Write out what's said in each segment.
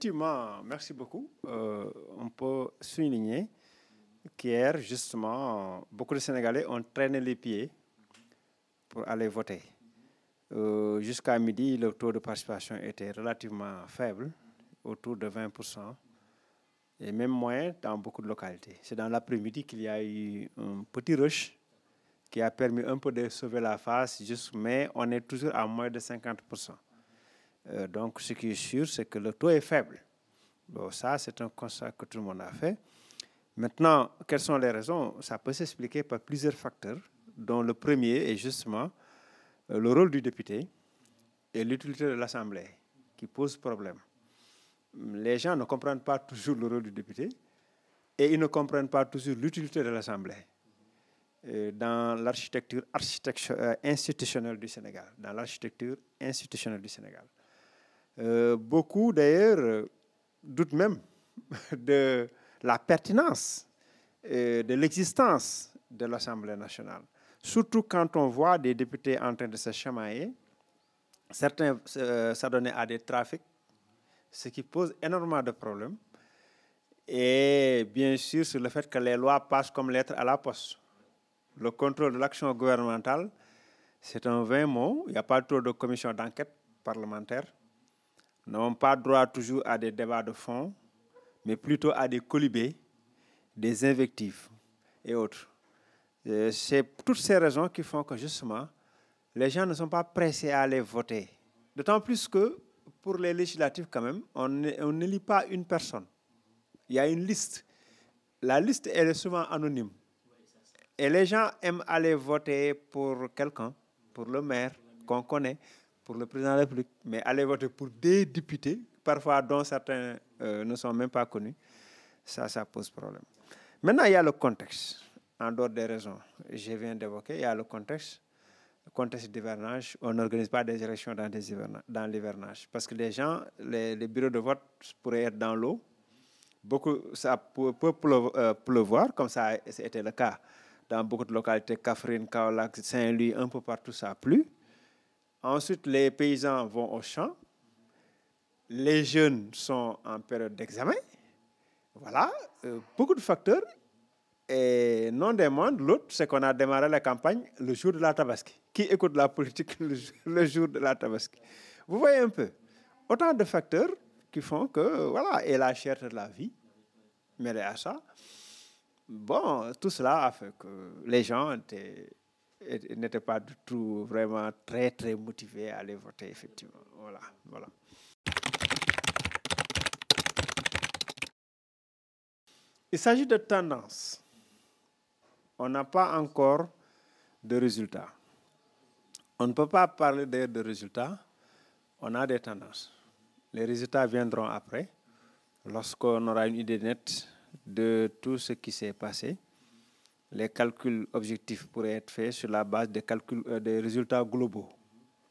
effectivement, merci beaucoup. Euh, on peut souligner qu'hier, justement, beaucoup de Sénégalais ont traîné les pieds pour aller voter. Euh, jusqu'à midi, le taux de participation était relativement faible, autour de 20%, et même moins dans beaucoup de localités. C'est dans l'après-midi qu'il y a eu un petit rush qui a permis un peu de sauver la face, juste, mais on est toujours à moins de 50%. Euh, donc, ce qui est sûr, c'est que le taux est faible. Bon, ça, c'est un constat que tout le monde a fait. Maintenant, quelles sont les raisons Ça peut s'expliquer par plusieurs facteurs, dont le premier est justement euh, le rôle du député et l'utilité de l'Assemblée, qui pose problème. Les gens ne comprennent pas toujours le rôle du député et ils ne comprennent pas toujours l'utilité de l'Assemblée euh, dans l'architecture institutionnelle du Sénégal, dans l'architecture institutionnelle du Sénégal. Euh, beaucoup d'ailleurs doutent même de la pertinence euh, de l'existence de l'Assemblée nationale. Surtout quand on voit des députés en train de se chamailler, certains euh, s'adonner à des trafics, ce qui pose énormément de problèmes. Et bien sûr, sur le fait que les lois passent comme lettres à la poste. Le contrôle de l'action gouvernementale, c'est un vain mot. Il n'y a pas trop de commission d'enquête parlementaire n'ont pas droit toujours à des débats de fond, mais plutôt à des colibés, des invectives et autres. C'est toutes ces raisons qui font que justement, les gens ne sont pas pressés à aller voter. D'autant plus que pour les législatives quand même, on, ne lit pas une personne. Il y a une liste. La liste, elle est souvent anonyme. Et les gens aiment aller voter pour quelqu'un, pour le maire qu'on connaît, pour le président de la République, mais aller voter pour des députés, parfois dont certains euh, ne sont même pas connus, ça, ça pose problème. Maintenant, il y a le contexte, en dehors des raisons que je viens d'évoquer, il y a le contexte. Le contexte d'hivernage, on n'organise pas des élections dans, des dans l'hivernage. Parce que les gens, les, bureaux de vote pourraient être dans l'eau, beaucoup, ça peut, euh, pleuvoir, comme ça été le cas dans beaucoup de localités, Kafrine, Caolac, Saint-Louis, un peu partout, ça a plu. Ensuite, les paysans vont au champ. Les jeunes sont en période d'examen. Voilà, euh, beaucoup de facteurs. Et non des moindres, l'autre, c'est qu'on a démarré la campagne le jour de la tabasque Qui écoute la politique le jour, de la tabasque Vous voyez un peu, autant de facteurs qui font que, voilà, et la cherté de la vie, mais à ça, bon, tout cela a fait que les gens étaient n'était pas du tout vraiment très, très motivé à aller voter, effectivement. Voilà, voilà. Il s'agit de tendances. On n'a pas encore de résultats. On ne peut pas parler de résultats. On a des tendances. Les résultats viendront après, lorsqu'on aura une idée nette de tout ce qui s'est passé les calculs objectifs pourraient être faits sur la base des, calculs, euh, des résultats globaux.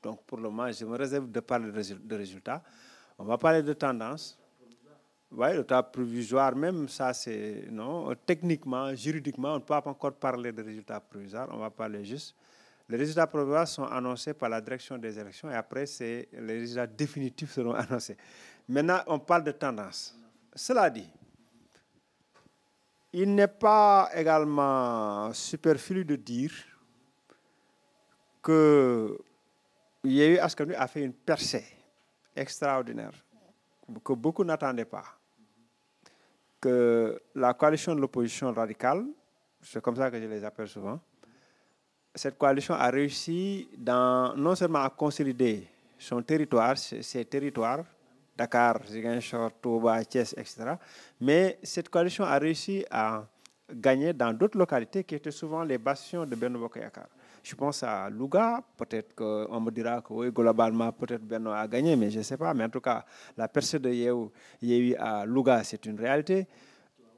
Donc pour le moment, je me réserve de parler de résultats. On va parler de tendances. Oui, le temps provisoire, même ça, c'est. Non, techniquement, juridiquement, on ne peut pas encore parler de résultats provisoires. On va parler juste. Les résultats provisoires sont annoncés par la direction des élections et après, c'est les résultats définitifs seront annoncés. Maintenant, on parle de tendance. Cela dit, il n'est pas également superflu de dire que Yehu Askanu a fait une percée extraordinaire que beaucoup n'attendaient pas. Que la coalition de l'opposition radicale, c'est comme ça que je les appelle souvent, cette coalition a réussi non seulement à consolider son territoire, ses territoires, Dakar, Ziguinchor, Touba, Thiès, etc. Mais cette coalition a réussi à gagner dans d'autres localités qui étaient souvent les bastions de Benno Yakar. Je pense à Louga, peut-être qu'on me dira que oui, globalement, peut-être Benno a gagné, mais je ne sais pas. Mais en tout cas, la percée de Yéhu, à Louga, c'est une réalité.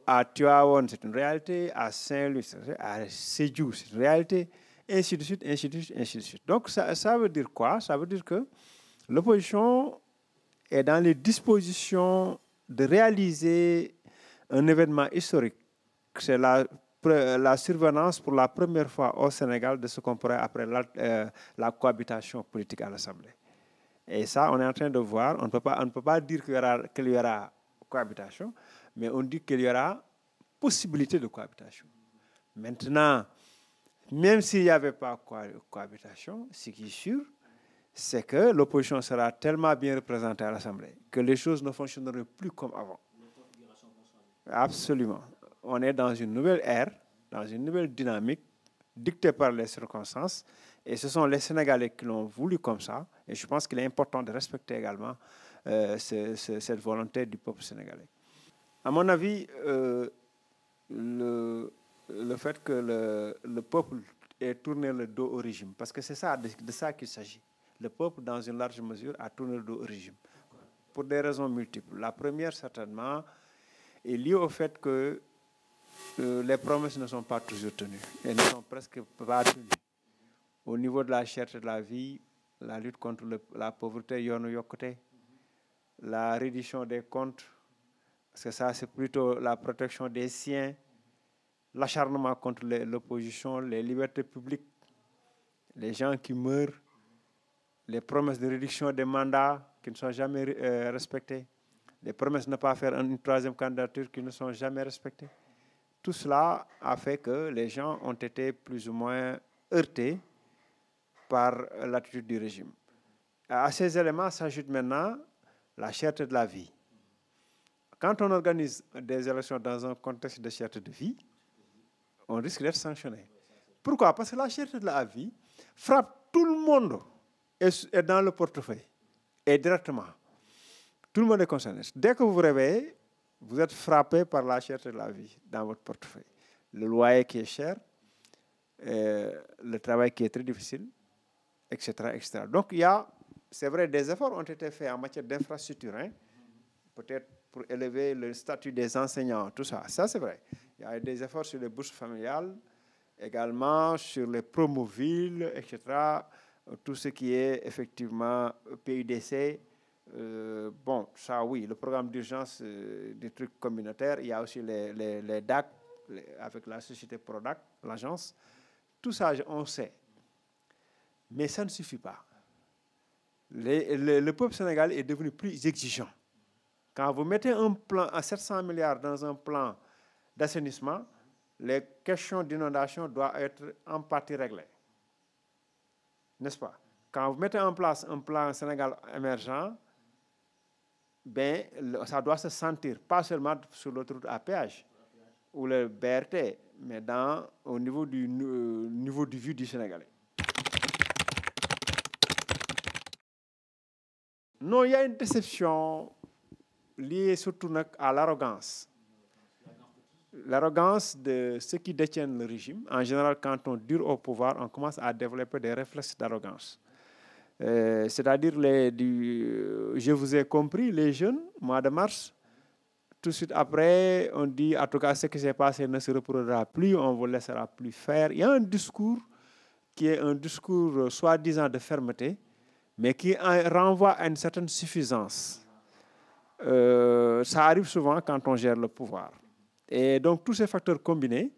À Tuaon, c'est une réalité. À Saint-Louis, à c'est une réalité. Ainsi de suite, ainsi de suite, ainsi de suite. Donc, ça, ça veut dire quoi Ça veut dire que l'opposition est dans les dispositions de réaliser un événement historique. C'est la, survenance pour la première fois au Sénégal de ce qu'on pourrait appeler euh, la, cohabitation politique à l'Assemblée. Et ça, on est en train de voir. On ne peut pas, on ne peut pas dire qu'il y, aura, y aura cohabitation, mais on dit qu'il y aura possibilité de cohabitation. Maintenant, même s'il n'y avait pas cohabitation, ce qui est sûr, c'est que l'opposition sera tellement bien représentée à l'Assemblée que les choses ne fonctionneront plus comme avant. Absolument. On est dans une nouvelle ère, dans une nouvelle dynamique dictée par les circonstances. Et ce sont les Sénégalais qui l'ont voulu comme ça. Et je pense qu'il est important de respecter également euh, cette volonté du peuple sénégalais. À mon avis, euh, le, fait que le, peuple ait tourné le dos au régime, parce que c'est ça, de ça qu'il s'agit le peuple, dans une large mesure, a tourné le au régime. Pour des raisons multiples. La première, certainement, est liée au fait que euh, les promesses ne sont pas toujours tenues. Elles ne sont presque pas tenues. Au niveau de la cherté de la vie, la lutte contre la pauvreté, la reddition des comptes, parce que ça, c'est plutôt la protection des siens, l'acharnement contre l'opposition, les libertés publiques, les gens qui meurent, les promesses de réduction des mandats qui ne sont jamais euh, respectées, les promesses de ne pas faire une troisième candidature qui ne sont jamais respectées. Tout cela a fait que les gens ont été plus ou moins heurtés par l'attitude du régime. À ces éléments s'ajoute maintenant la cherté de la vie. Quand on organise des élections dans un contexte de cherté de vie, on risque d'être sanctionné. Pourquoi Parce que la cherté de la vie frappe tout le monde est dans le portefeuille et directement. Tout le monde est concerné. Dès que vous vous réveillez, vous êtes frappé par la cherté de la vie dans votre portefeuille. Le loyer qui est cher, euh, le travail qui est très difficile, etc. etc. Donc il y a, c'est vrai, des efforts ont été faits en matière d'infrastructure, hein. peut-être pour élever le statut des enseignants, tout ça. Ça, c'est vrai. Il y a des efforts sur les bourses familiales, également sur les promovilles, etc tout ce qui est effectivement euh, PUDC, euh, bon, ça oui, le programme d'urgence euh, des trucs communautaires, il y a aussi les, DAC avec la société PRODAC, l'agence. Tout ça, on sait. Mais ça ne suffit pas. le peuple sénégalais est devenu plus exigeant. Quand vous mettez un plan à 700 milliards dans un plan d'assainissement, les questions d'inondation doivent être en partie réglées n'est-ce pas Quand vous mettez en place un plan Sénégal émergent, ben, ça doit se sentir, pas seulement sur l'autoroute à péage ou le BRT, mais dans, au niveau du euh, niveau du vue du Sénégalais. Non, il y a une déception liée surtout à l'arrogance l'arrogance de ceux qui détiennent le régime, en général, quand on dure au pouvoir, on commence à développer des réflexes d'arrogance. Euh, c'est-à-dire, euh, je vous ai compris, les jeunes, mois de mars, tout de suite après, on dit, en tout cas, ce qui s'est passé ne se reproduira plus, on ne vous laissera plus faire. Il y a un discours qui est un discours euh, soi-disant de fermeté, mais qui renvoie à une certaine suffisance. ça arrive souvent quand on gère le pouvoir. Et donc tous ces facteurs combinés,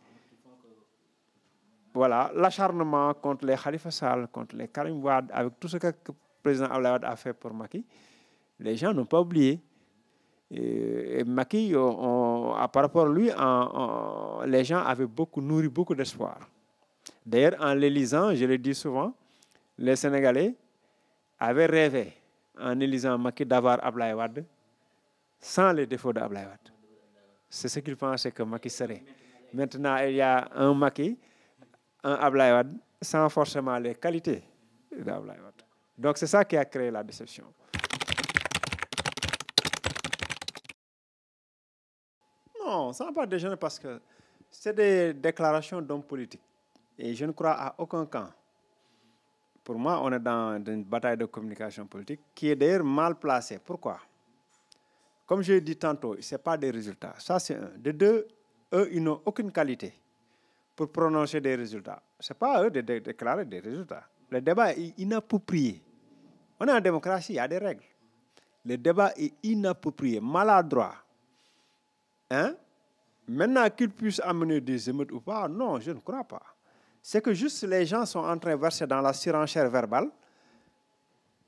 voilà, l'acharnement contre les Khalifa Sall, contre les Karim Wad, avec tout ce que le président Abdelawad a fait pour Maki, les gens n'ont pas oublié. Et, Maki, par rapport lui, les gens avaient beaucoup, nourri beaucoup d'espoir. D'ailleurs, en l'élisant, je le dis souvent, les Sénégalais avaient rêvé, en élisant Maki, d'avoir Ablaïwad sans les défauts d'Ablaïwad. C'est ce qu'il pensait que Macky serait. Maintenant, il y a un Macky, un Ablaïwad, sans forcément les qualités d'Ablaïwad. Donc c'est ça qui a créé la déception. Non, ça n'a pas déjeuner parce que c'est des déclarations d'hommes politiques. Et je ne crois à aucun camp. Pour moi, on est dans une bataille de communication politique qui est d'ailleurs mal placée. Pourquoi comme je l'ai dit tantôt, ce n'est pas des résultats. Ça, c'est un. De deux, eux, ils n'ont aucune qualité pour prononcer des résultats. Ce n'est pas à eux de déclarer des résultats. Le débat est inapproprié. On est en démocratie, il y a des règles. Le débat est inapproprié, maladroit. Hein? Maintenant, qu'ils puissent amener des émeutes ou pas, non, je ne crois pas. C'est que juste les gens sont en train de verser dans la surenchère verbale,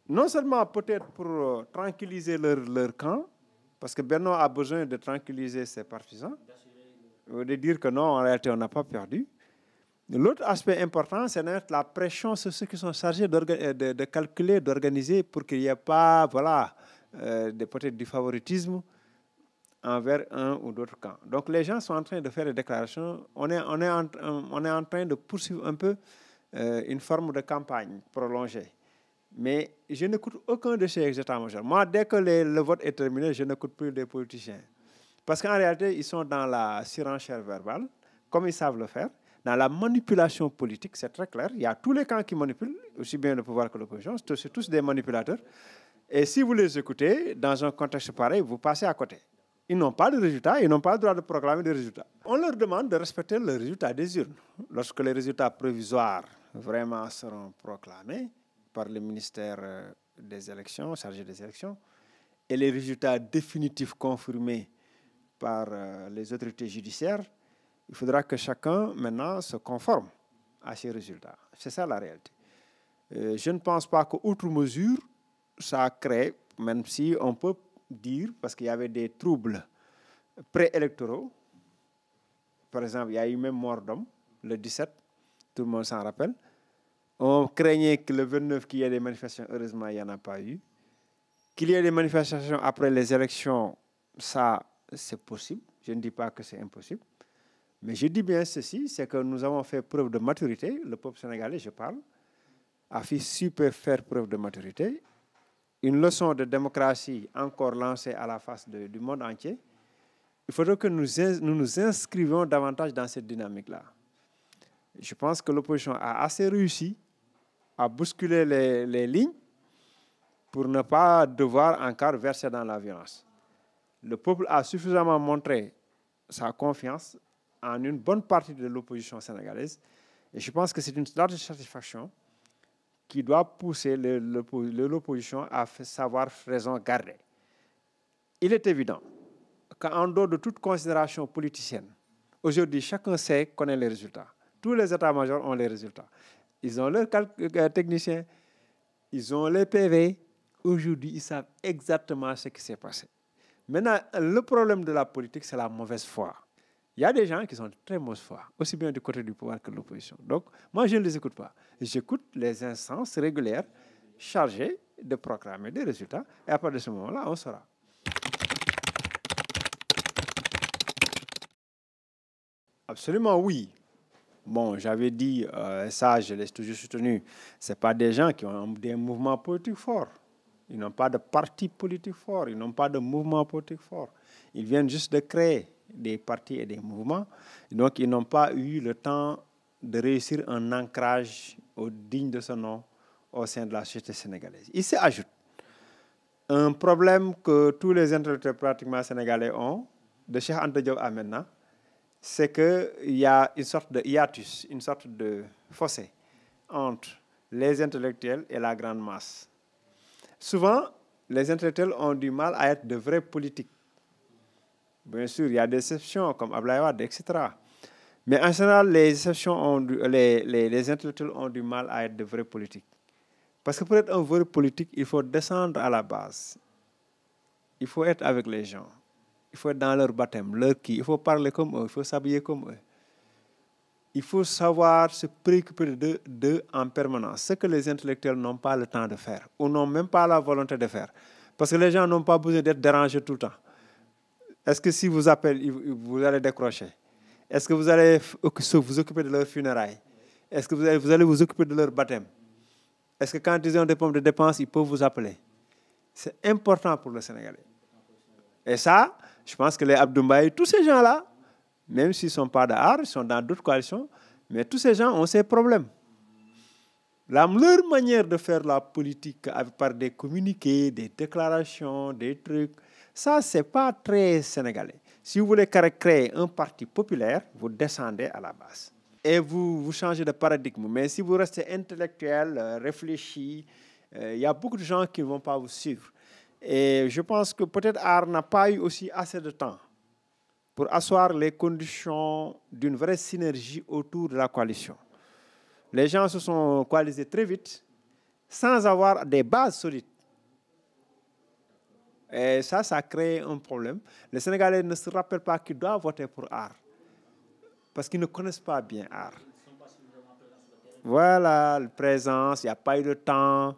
non seulement peut-être pour euh, tranquilliser leur, leur camp, parce que Bernard a besoin de tranquilliser ses partisans, de dire que non, en réalité, on n'a pas perdu. L'autre aspect important, c'est la pression sur ceux qui sont chargés euh, de, calculer, d'organiser pour qu'il n'y ait pas voilà, euh, peut-être du favoritisme envers un ou d'autres camps. Donc les gens sont en train de faire des déclarations. On est, on est, en, on est en train de poursuivre un peu euh, une forme de campagne prolongée. Mais je n'écoute aucun de ces états majeurs. Moi, dès que le vote est terminé, je n'écoute plus des politiciens. Parce qu'en réalité, ils sont dans la surenchère verbale, comme ils savent le faire. Dans la manipulation politique, c'est très clair. Il y a tous les camps qui manipulent, aussi bien le pouvoir que l'opposition. C'est tous des manipulateurs. Et si vous les écoutez, dans un contexte pareil, vous passez à côté. Ils n'ont pas de résultats, ils n'ont pas le droit de proclamer des résultats. On leur demande de respecter le résultat des urnes. Lorsque les résultats provisoires vraiment seront proclamés, par le ministère euh, des élections, chargé des élections, et les résultats définitifs confirmés par euh, les autorités judiciaires, il faudra que chacun maintenant se conforme à ces résultats. C'est ça la réalité. Euh, je ne pense pas qu'outre mesure, ça crée, même si on peut dire, parce qu'il y avait des troubles préélectoraux, par exemple, il y a eu même mort d'homme le 17, tout le monde s'en rappelle, on craignait que le 29 qu'il y ait des manifestations, heureusement il n'y en a pas eu. Qu'il y ait des manifestations après les élections, ça c'est possible. Je ne dis pas que c'est impossible. Mais je dis bien ceci, c'est que nous avons fait preuve de maturité, le peuple sénégalais, je parle, a fait super faire preuve de maturité. Une leçon de démocratie encore lancée à la face du monde entier. Il faudrait que nous nous, nous inscrivions davantage dans cette dynamique-là. Je pense que l'opposition a assez réussi à bousculer les, lignes pour ne pas devoir encore verser dans la violence. Le peuple a suffisamment montré sa confiance en une bonne partie de l'opposition sénégalaise. Et je pense que c'est une large satisfaction qui doit pousser l'opposition à savoir raison garder. Il est évident qu'en dehors de toute considération politicienne, aujourd'hui, chacun sait, connaît les résultats. Tous les états-majors ont les résultats. Ils ont leurs euh, euh, techniciens, ils ont les PV. Aujourd'hui, ils savent exactement ce qui s'est passé. Maintenant, le problème de la politique, c'est la mauvaise foi. Il y a des gens qui sont de très mauvaise foi, aussi bien du côté du pouvoir que de l'opposition. Donc, moi, je ne les écoute pas. J'écoute les instances régulières chargées de programmer des résultats. Et à partir de ce moment-là, on saura. Absolument oui. Bon, j'avais dit, et euh, ça je l'ai toujours soutenu, ce pas des gens qui ont des mouvements politiques forts. Ils n'ont pas de parti politique forts, ils n'ont pas de mouvements politiques forts. Ils viennent juste de créer des partis et des mouvements. Donc, ils n'ont pas eu le temps de réussir un ancrage au digne de ce nom au sein de la société sénégalaise. Il s'ajoute un problème que tous les intellectuels pratiquement sénégalais ont, de Cheikh Ante Diop à maintenant, c'est qu'il y a une sorte de hiatus, une sorte de fossé entre les intellectuels et la grande masse. Souvent, les intellectuels ont du mal à être de vrais politiques. Bien sûr, il y a des exceptions comme Ablaïwad, etc. Mais en général, les, exceptions ont les, les, intellectuels ont du mal à être de vrais politiques. Parce que pour être un vrai politique, il faut descendre à la base. Il faut être avec les gens il faut être dans leur baptême, leur qui. Il faut parler comme eux, il faut s'habiller comme eux. Il faut savoir se préoccuper d'eux en permanence, ce que les intellectuels n'ont pas le temps de faire ou n'ont même pas la volonté de faire. Parce que les gens n'ont pas besoin d'être dérangés tout le temps. Est-ce que si vous appelez, vous allez décrocher Est-ce que vous allez vous occuper de leur funérailles Est-ce que vous allez, vous occuper de leur baptême Est-ce que quand ils ont des pommes de dépenses, ils peuvent vous appeler C'est important pour le Sénégalais. Et ça, je pense que les Abdoumbaï, tous ces gens-là, même s'ils ne sont pas d'art, ils sont dans d'autres coalitions, mais tous ces gens ont ces problèmes. La, leur manière de faire la politique par des communiqués, des déclarations, des trucs, ça, ce n'est pas très sénégalais. Si vous voulez créer un parti populaire, vous descendez à la base. Et vous, vous changez de paradigme. Mais si vous restez intellectuel, euh, réfléchi, euh, il y a beaucoup de gens qui ne vont pas vous suivre. Et je pense que peut-être Art n'a pas eu aussi assez de temps pour asseoir les conditions d'une vraie synergie autour de la coalition. Les gens se sont coalisés très vite sans avoir des bases solides. Et ça, ça a créé un problème. Les Sénégalais ne se rappellent pas qu'ils doivent voter pour Art parce qu'ils ne connaissent pas bien Art. Voilà, la présence, il n'y a pas eu de temps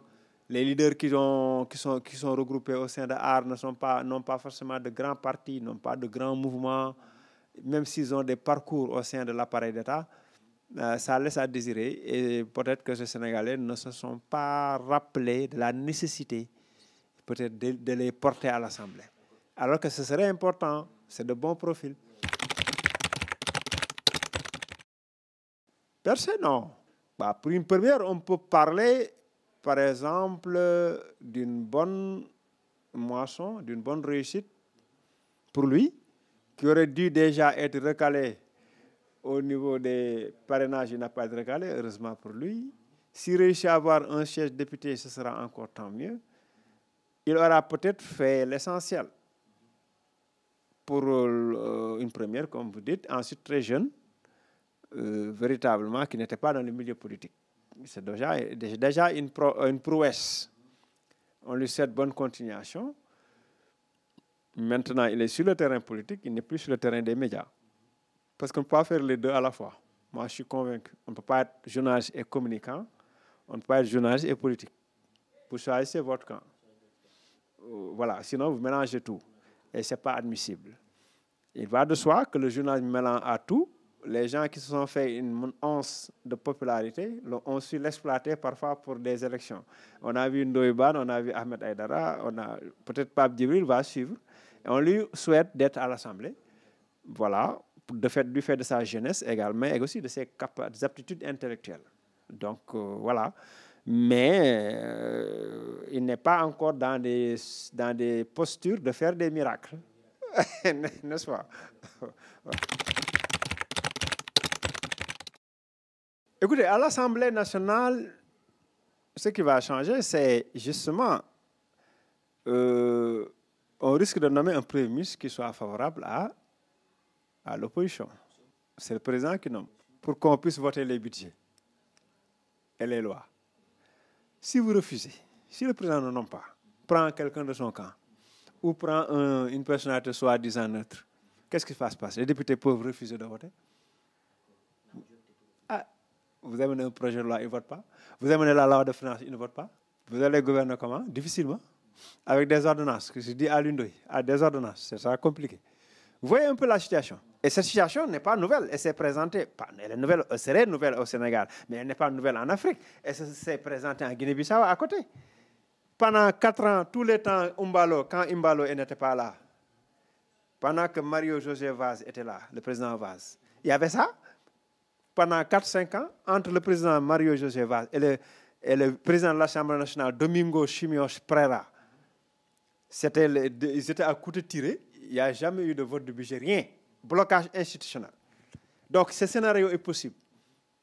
les leaders qui, ont, qui, sont, qui sont regroupés au sein de l'art ne sont pas, n'ont pas forcément de grands partis, n'ont pas de grands mouvements, même s'ils ont des parcours au sein de l'appareil d'État. Euh, ça laisse à désirer et peut-être que ces Sénégalais ne se sont pas rappelés de la nécessité peut-être de, les porter à l'Assemblée. Alors que ce serait important, c'est de bons profils. Personne, non. Bah, pour une première, on peut parler par exemple, d'une bonne moisson, d'une bonne réussite pour lui, qui aurait dû déjà être recalé au niveau des parrainages, il n'a pas été recalé, heureusement pour lui. S'il réussit à avoir un siège député, ce sera encore tant mieux. Il aura peut-être fait l'essentiel pour euh, euh, une première, comme vous dites, ensuite très jeune, euh, véritablement, qui n'était pas dans le milieu politique c'est déjà, déjà une, prouesse. On lui souhaite bonne continuation. Maintenant, il est sur le terrain politique, il n'est plus sur le terrain des médias. Parce qu'on ne peut pas faire les deux à la fois. Moi, je suis convaincu. On ne peut pas être journaliste et communicant. On ne peut pas être journaliste et politique. Pour choisissez votre camp. Voilà, sinon vous mélangez tout. Et ce n'est pas admissible. Il va de soi que le journaliste mélange à tout les gens qui se sont fait une once de popularité ont su l'exploiter parfois pour des élections. On a vu Ndoye on a vu Ahmed Aydara, on a peut-être Pape Djibril va suivre. on lui souhaite d'être à l'Assemblée. Voilà, de fait, du fait de sa jeunesse également, et aussi de ses aptitudes intellectuelles. Donc euh, voilà. Mais euh, il n'est pas encore dans des, dans des postures de faire des miracles. N'est-ce pas Écoutez, à l'Assemblée nationale, ce qui va changer, c'est justement, euh, on risque de nommer un Premier qui soit favorable à, l'opposition. C'est le président qui nomme, pour qu'on puisse voter les budgets et les lois. Si vous refusez, si le président ne nomme pas, prend quelqu'un de son camp, ou prend une personnalité soi-disant neutre, qu'est-ce qui va se passer Les députés peuvent refuser de voter. Vous amenez un projet de loi, il ne votent pas. Vous amenez la loi de finances, il ne vote pas. Vous allez gouverner comment Difficilement. Avec des ordonnances, que je dis à l'une à des ordonnances, ça sera compliqué. Vous voyez un peu la situation. Et cette situation n'est pas nouvelle. Elle s'est présentée, elle, est nouvelle, serait nouvelle au Sénégal, mais elle n'est pas nouvelle en Afrique. Elle s'est présentée en Guinée-Bissau à côté. Pendant quatre ans, tous les temps, quand Umbalo n'était pas là, pendant que Mario José Vaz était là, le président Vaz, il y avait ça pendant 4-5 ans entre le président Mario José Vaz et le, président de l'Assemblée nationale, Domingo Chimios Prera. C'était ils étaient à coup de tirer. Il n'y a jamais eu de vote de budget, rien. Blocage institutionnel. Donc ce scénario est possible.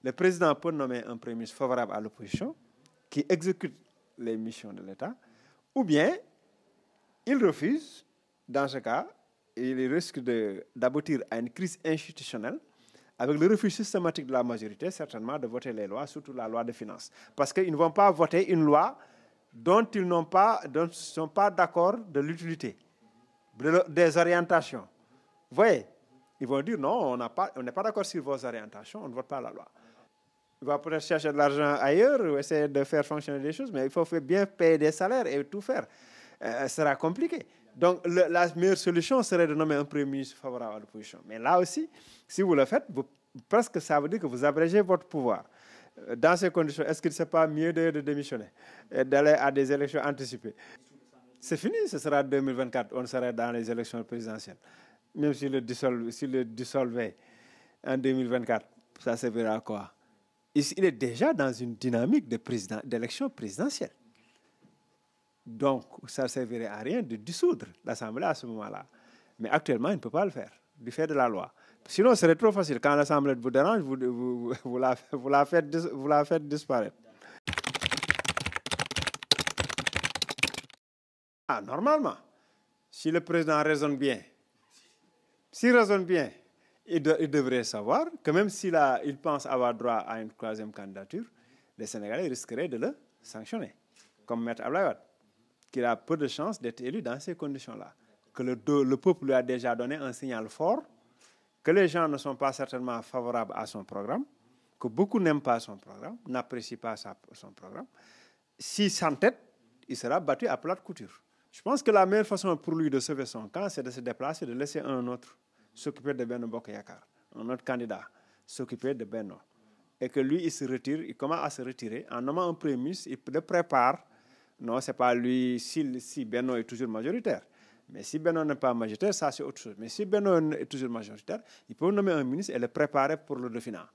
Le président peut nommer un premier ministre favorable à l'opposition qui exécute les missions de l'État, ou bien il refuse. Dans ce cas, il risque d'aboutir à une crise institutionnelle avec le refus systématique de la majorité, certainement, de voter les lois, surtout la loi de finances. Parce qu'ils ne vont pas voter une loi dont ils n'ont pas, dont sont pas d'accord de l'utilité, des orientations. Vous voyez Ils vont dire non, on n'est pas d'accord sur vos orientations, on ne vote pas la loi. Ils vont peut-être chercher de l'argent ailleurs ou essayer de faire fonctionner des choses, mais il faut bien payer des salaires et tout faire. Euh, ce sera compliqué. Donc, la meilleure solution serait de nommer un premier ministre favorable à l'opposition. Mais là aussi, si vous le faites, presque ça veut dire que vous abrégez votre pouvoir. Euh, dans ces conditions, est-ce qu'il ne serait pas mieux de, démissionner et d'aller à des élections anticipées C'est fini, ce sera 2024, on serait dans les élections présidentielles. Même s'il le, dissolvait en 2024, ça servira à quoi il, est déjà dans une dynamique d'élection président, présidentielle. Donc, ça ne servirait à rien de dissoudre l'Assemblée à ce moment-là. Mais actuellement, il ne peut pas le faire, du fait de la loi. Sinon, ce serait trop facile. Quand l'Assemblée vous dérange, vous, la, faites, disparaître. Ah, normalement, si le président raisonne bien, s'il raisonne bien, il, devrait savoir que même s'il il pense avoir droit à une troisième candidature, les Sénégalais risqueraient de le sanctionner, comme Maître Ablaïwad qu'il a peu de chances d'être élu dans ces conditions-là. Que le, le, peuple lui a déjà donné un signal fort, que les gens ne sont pas certainement favorables à son programme, que beaucoup n'aiment pas son programme, n'apprécient pas son programme. S'il s'entête, il sera battu à de couture. Je pense que la meilleure façon pour lui de sauver son camp, c'est de se déplacer, de laisser un autre s'occuper de Beno Bokayakar, un autre candidat s'occuper de Benno. Et que lui, il se retire, il commence à se retirer. En nommant un prémus, il le prépare non c'est pas lui si si est toujours majoritaire mais si Benoît n'est pas majoritaire ça c'est autre chose mais si Benoît est toujours majoritaire il peut nommer un ministre et le préparer pour le Dauphinat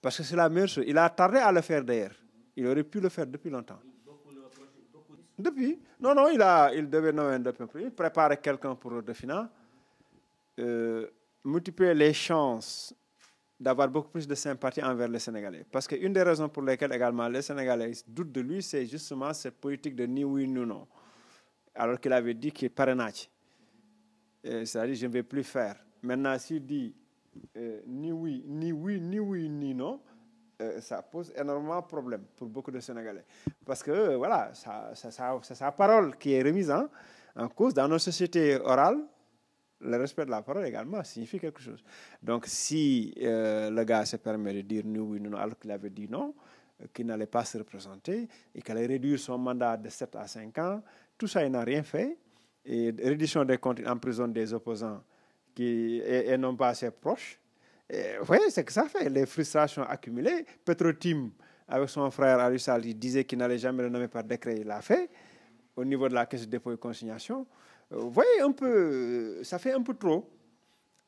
parce que c'est la meilleure chose il a tardé à le faire d'ailleurs il aurait pu le faire depuis longtemps depuis non non il a il devait nommer un Dauphinat. Il préparer quelqu'un pour le Dauphinat euh, multiplier les chances d'avoir beaucoup plus de sympathie envers les Sénégalais. Parce qu'une des raisons pour lesquelles également les Sénégalais doutent de lui, c'est justement cette politique de ni oui, ni non. Alors qu'il avait dit qu'il parrainage. Euh, c'est-à-dire, je ne vais plus faire. Maintenant, s'il dit euh, ni oui, ni oui, ni oui, ni non, euh, ça pose énormément de problèmes pour beaucoup de Sénégalais. Parce que, voilà, c'est sa parole qui est remise hein, en cause dans nos sociétés orales le respect de la parole également signifie quelque chose. Donc si euh, le gars se permet de dire nous oui, non, alors qu'il avait dit non, euh, qu'il n'allait pas se représenter et qu'il allait réduire son mandat de 7 à 5 ans, tout ça, il n'a rien fait. Et réduction des comptes en prison des opposants qui, n'ont non pas ses proches. Et, vous voyez, c'est que ça fait, les frustrations accumulées. Petro Tim, avec son frère Alussal, il disait qu'il n'allait jamais le nommer par décret, il l'a fait. Au niveau de la caisse de dépôt et consignation, vous euh, voyez un peu, euh, ça fait un peu trop.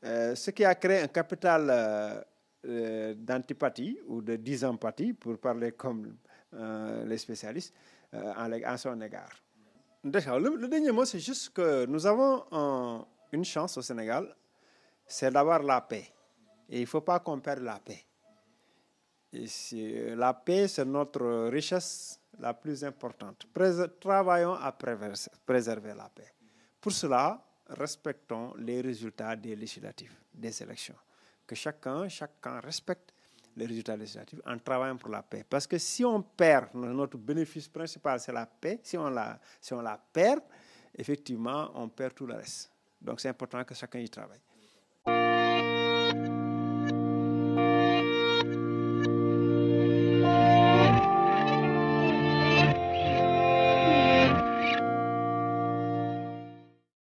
Euh, ce qui a créé un capital d'antipathie ou de disempathie, pour parler comme les spécialistes, à son égard. Le, le dernier mot, c'est juste que nous avons une chance au Sénégal, c'est d'avoir la paix. Et il ne faut pas qu'on perde la paix. la paix, c'est notre richesse la plus importante. travaillons à préserver la paix. Pour cela, respectons les résultats des législatives, des élections. Que chacun, chacun respecte les résultats législatifs en travaillant pour la paix. Parce que si on perd, notre bénéfice principal, c'est la paix. Si on la, si on la perd, effectivement, on perd tout le reste. Donc c'est important que chacun y travaille.